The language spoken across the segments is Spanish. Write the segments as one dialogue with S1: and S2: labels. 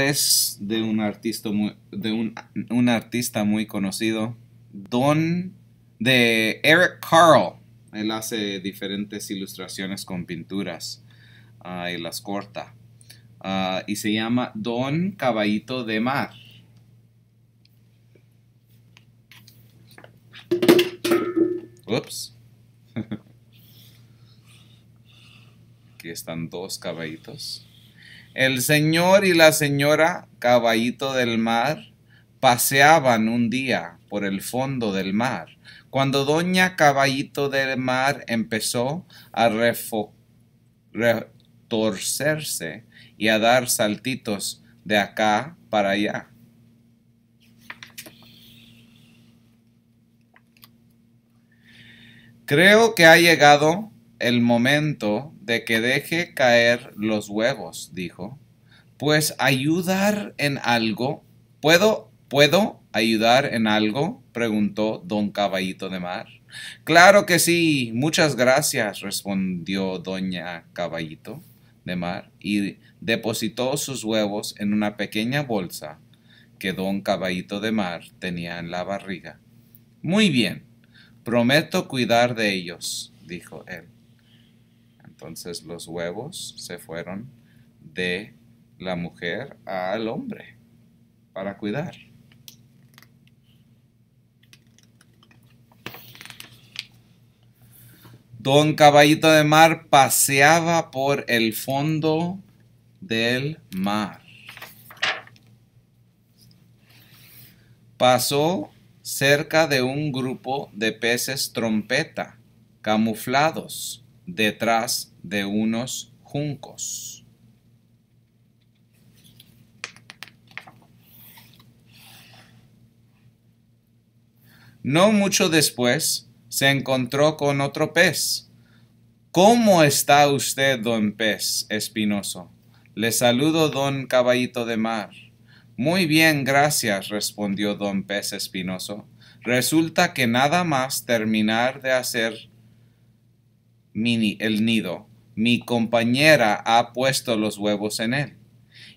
S1: es de un artista muy, de un, artista muy conocido, Don de Eric Carl. Él hace diferentes ilustraciones con pinturas ah, y las corta. Ah, y se llama Don Caballito de Mar. Ups. Aquí están dos caballitos. El señor y la señora Caballito del Mar paseaban un día por el fondo del mar, cuando doña Caballito del Mar empezó a retorcerse y a dar saltitos de acá para allá. Creo que ha llegado el momento de que deje caer los huevos, dijo, pues ayudar en algo, ¿puedo, puedo ayudar en algo? preguntó don Caballito de Mar. Claro que sí, muchas gracias, respondió doña Caballito de Mar y depositó sus huevos en una pequeña bolsa que don Caballito de Mar tenía en la barriga. Muy bien, prometo cuidar de ellos, dijo él. Entonces los huevos se fueron de la mujer al hombre para cuidar. Don Caballito de Mar paseaba por el fondo del mar. Pasó cerca de un grupo de peces trompeta camuflados detrás de unos juncos. No mucho después se encontró con otro pez. ¿Cómo está usted, don pez espinoso? Le saludo, don caballito de mar. Muy bien, gracias, respondió don pez espinoso. Resulta que nada más terminar de hacer mini el nido, mi compañera ha puesto los huevos en él.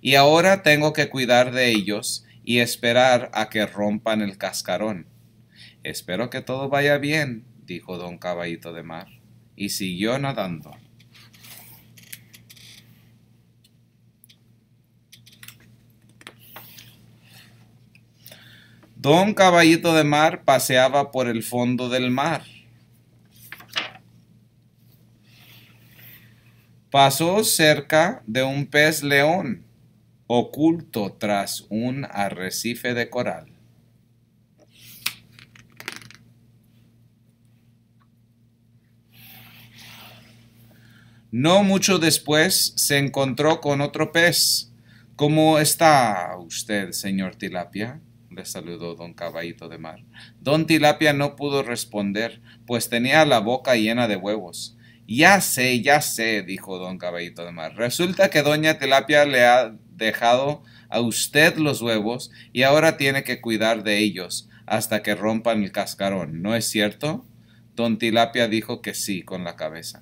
S1: Y ahora tengo que cuidar de ellos y esperar a que rompan el cascarón. Espero que todo vaya bien, dijo don Caballito de Mar, y siguió nadando. Don Caballito de Mar paseaba por el fondo del mar Pasó cerca de un pez león oculto tras un arrecife de coral. No mucho después se encontró con otro pez. ¿Cómo está usted, señor Tilapia? le saludó don Caballito de Mar. Don Tilapia no pudo responder, pues tenía la boca llena de huevos. Ya sé, ya sé, dijo don Caballito de Mar. Resulta que doña Tilapia le ha dejado a usted los huevos y ahora tiene que cuidar de ellos hasta que rompan el cascarón, ¿no es cierto? Don Tilapia dijo que sí con la cabeza.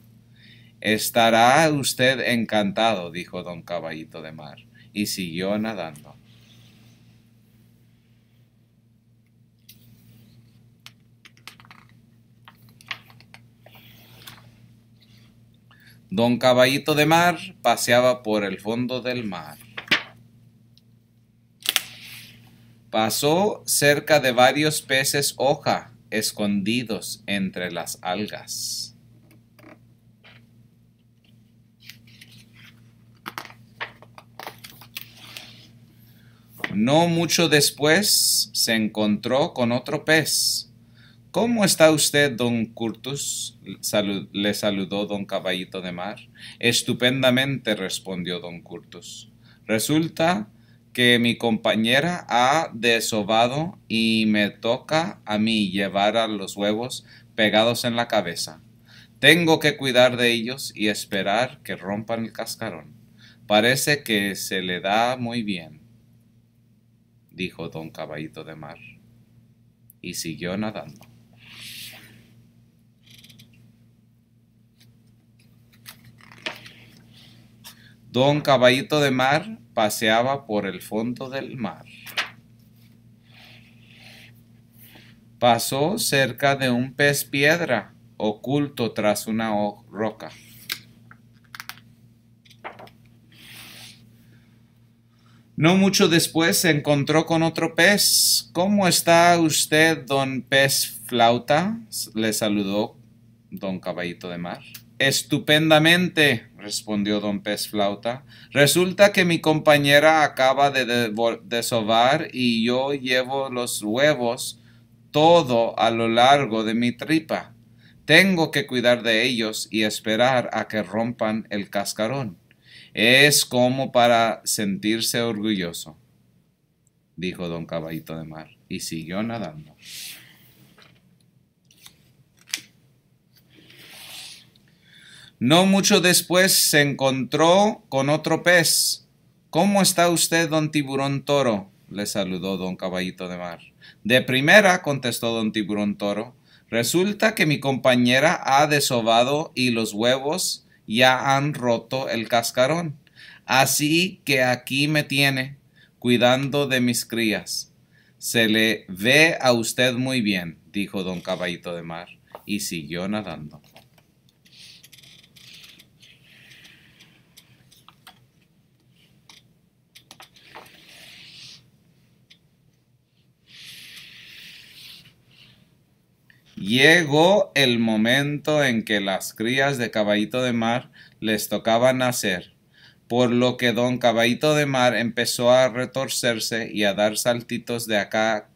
S1: Estará usted encantado, dijo don Caballito de Mar, y siguió nadando. Don Caballito de Mar paseaba por el fondo del mar. Pasó cerca de varios peces hoja escondidos entre las algas. No mucho después se encontró con otro pez ¿Cómo está usted, don Curtus? le saludó don Caballito de Mar. Estupendamente, respondió don Curtus. Resulta que mi compañera ha desovado y me toca a mí llevar a los huevos pegados en la cabeza. Tengo que cuidar de ellos y esperar que rompan el cascarón. Parece que se le da muy bien, dijo don Caballito de Mar, y siguió nadando. Don Caballito de Mar paseaba por el fondo del mar. Pasó cerca de un pez piedra oculto tras una roca. No mucho después se encontró con otro pez. ¿Cómo está usted, don pez flauta? le saludó don caballito de mar. Estupendamente, respondió don Pez Flauta. Resulta que mi compañera acaba de desovar y yo llevo los huevos todo a lo largo de mi tripa. Tengo que cuidar de ellos y esperar a que rompan el cascarón. Es como para sentirse orgulloso, dijo don Caballito de Mar, y siguió nadando. No mucho después se encontró con otro pez. ¿Cómo está usted, don Tiburón Toro? le saludó don Caballito de Mar. De primera, contestó don Tiburón Toro, resulta que mi compañera ha desovado y los huevos ya han roto el cascarón. Así que aquí me tiene, cuidando de mis crías. Se le ve a usted muy bien, dijo don Caballito de Mar, y siguió nadando. llegó el momento en que las crías de Caballito de Mar les tocaba nacer, por lo que don Caballito de Mar empezó a retorcerse y a dar saltitos de acá,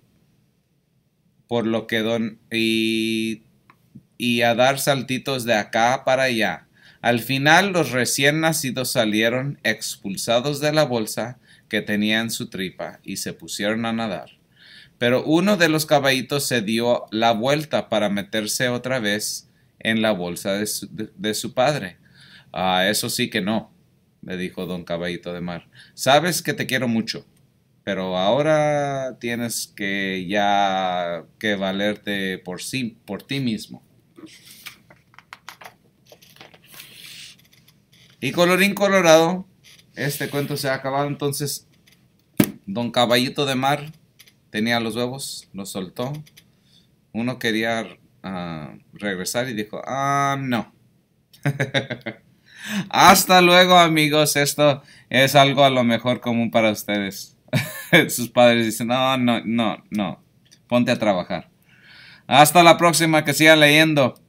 S1: por lo que don y, y a dar saltitos de acá para allá. Al final los recién nacidos salieron expulsados de la bolsa que tenía en su tripa y se pusieron a nadar pero uno de los caballitos se dio la vuelta para meterse otra vez en la bolsa de su, padre. Ah, eso sí que no, le dijo don Caballito de Mar. Sabes que te quiero mucho, pero ahora tienes que ya que valerte por, sí, por ti mismo. Y colorín colorado, este cuento se ha acabado entonces. Don Caballito de Mar tenía los huevos, los soltó. Uno quería ah, regresar y dijo, ah, no. Hasta luego amigos, esto es algo a lo mejor común para ustedes. Sus padres dicen, no, no, no, no, ponte a trabajar. Hasta la próxima, que siga leyendo.